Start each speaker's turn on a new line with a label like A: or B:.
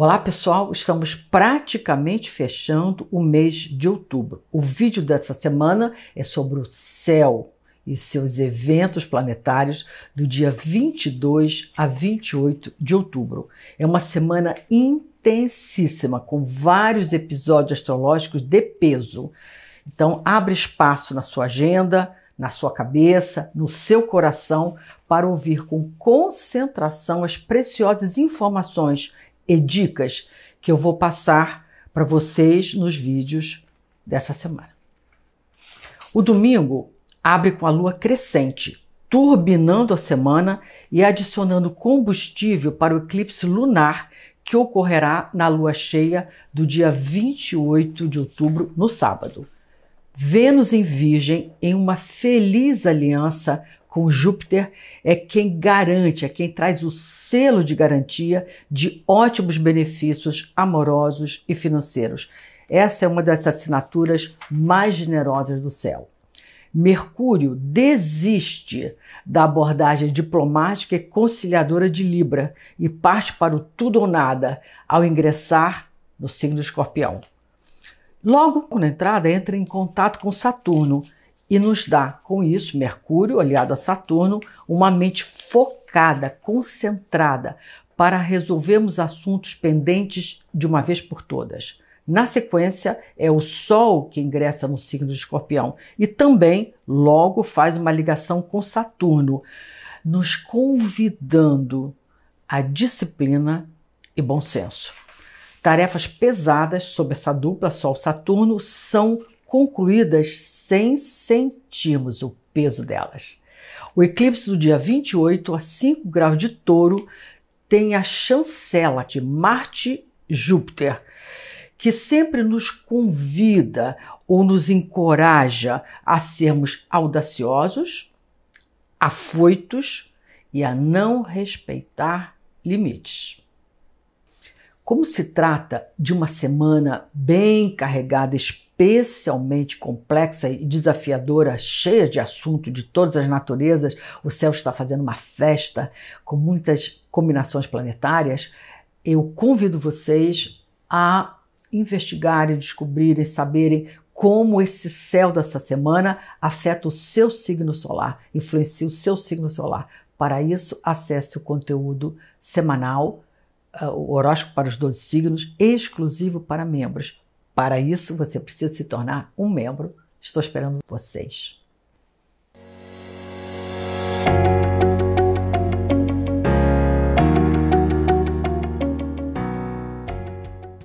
A: Olá pessoal, estamos praticamente fechando o mês de outubro. O vídeo dessa semana é sobre o céu e seus eventos planetários do dia 22 a 28 de outubro. É uma semana intensíssima com vários episódios astrológicos de peso. Então, abre espaço na sua agenda, na sua cabeça, no seu coração, para ouvir com concentração as preciosas informações e dicas que eu vou passar para vocês nos vídeos dessa semana. O domingo abre com a lua crescente, turbinando a semana e adicionando combustível para o eclipse lunar que ocorrerá na lua cheia do dia 28 de outubro, no sábado. Vênus em Virgem, em uma feliz aliança com Júpiter é quem garante, é quem traz o selo de garantia de ótimos benefícios amorosos e financeiros. Essa é uma das assinaturas mais generosas do céu. Mercúrio desiste da abordagem diplomática e conciliadora de Libra e parte para o tudo ou nada ao ingressar no signo Escorpião. Logo na entrada, entra em contato com Saturno, e nos dá, com isso, Mercúrio aliado a Saturno, uma mente focada, concentrada, para resolvermos assuntos pendentes de uma vez por todas. Na sequência, é o Sol que ingressa no signo de Escorpião e também logo faz uma ligação com Saturno, nos convidando a disciplina e bom senso. Tarefas pesadas sob essa dupla Sol-Saturno são concluídas sem sentirmos o peso delas. O eclipse do dia 28 a 5 graus de touro tem a chancela de Marte-Júpiter, que sempre nos convida ou nos encoraja a sermos audaciosos, afoitos e a não respeitar limites. Como se trata de uma semana bem carregada, especialmente complexa e desafiadora, cheia de assunto de todas as naturezas, o céu está fazendo uma festa com muitas combinações planetárias. Eu convido vocês a investigarem, descobrirem, saberem como esse céu dessa semana afeta o seu signo solar, influencia o seu signo solar. Para isso, acesse o conteúdo semanal ah, o horóscopo para os 12 signos exclusivo para membros. Para isso, você precisa se tornar um membro. Estou esperando vocês.